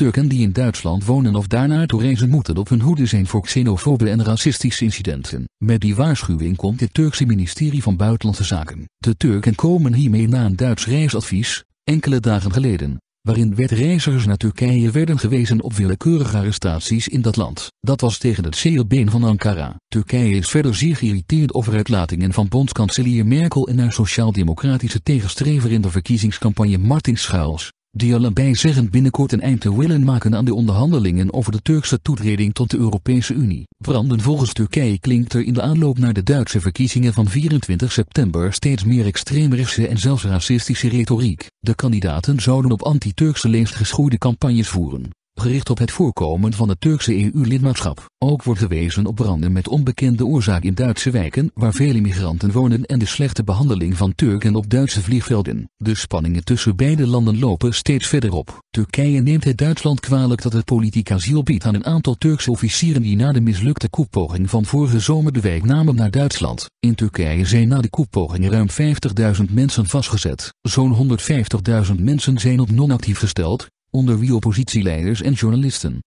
Turken die in Duitsland wonen of daarnaartoe reizen moeten op hun hoede zijn voor xenofobe en racistische incidenten. Met die waarschuwing komt het Turkse ministerie van Buitenlandse Zaken. De Turken komen hiermee na een Duits reisadvies, enkele dagen geleden, waarin werd reizigers naar Turkije werden gewezen op willekeurige arrestaties in dat land. Dat was tegen het zeerbeen van Ankara. Turkije is verder zeer geïrriteerd over uitlatingen van bondskanselier Merkel en haar sociaal-democratische tegenstrever in de verkiezingscampagne Martin Schuils die allebei zeggen binnenkort een eind te willen maken aan de onderhandelingen over de Turkse toetreding tot de Europese Unie. Branden volgens Turkije klinkt er in de aanloop naar de Duitse verkiezingen van 24 september steeds meer extreemrechtse en zelfs racistische retoriek. De kandidaten zouden op anti-Turkse leest geschoeide campagnes voeren gericht op het voorkomen van het Turkse EU-lidmaatschap. Ook wordt gewezen op branden met onbekende oorzaak in Duitse wijken waar vele migranten wonen en de slechte behandeling van Turken op Duitse vliegvelden. De spanningen tussen beide landen lopen steeds verder op. Turkije neemt het Duitsland kwalijk dat het politiek asiel biedt aan een aantal Turkse officieren die na de mislukte koepoging van vorige zomer de wijk namen naar Duitsland. In Turkije zijn na de koepoging ruim 50.000 mensen vastgezet. Zo'n 150.000 mensen zijn op non-actief gesteld, onder wie oppositieleiders en journalisten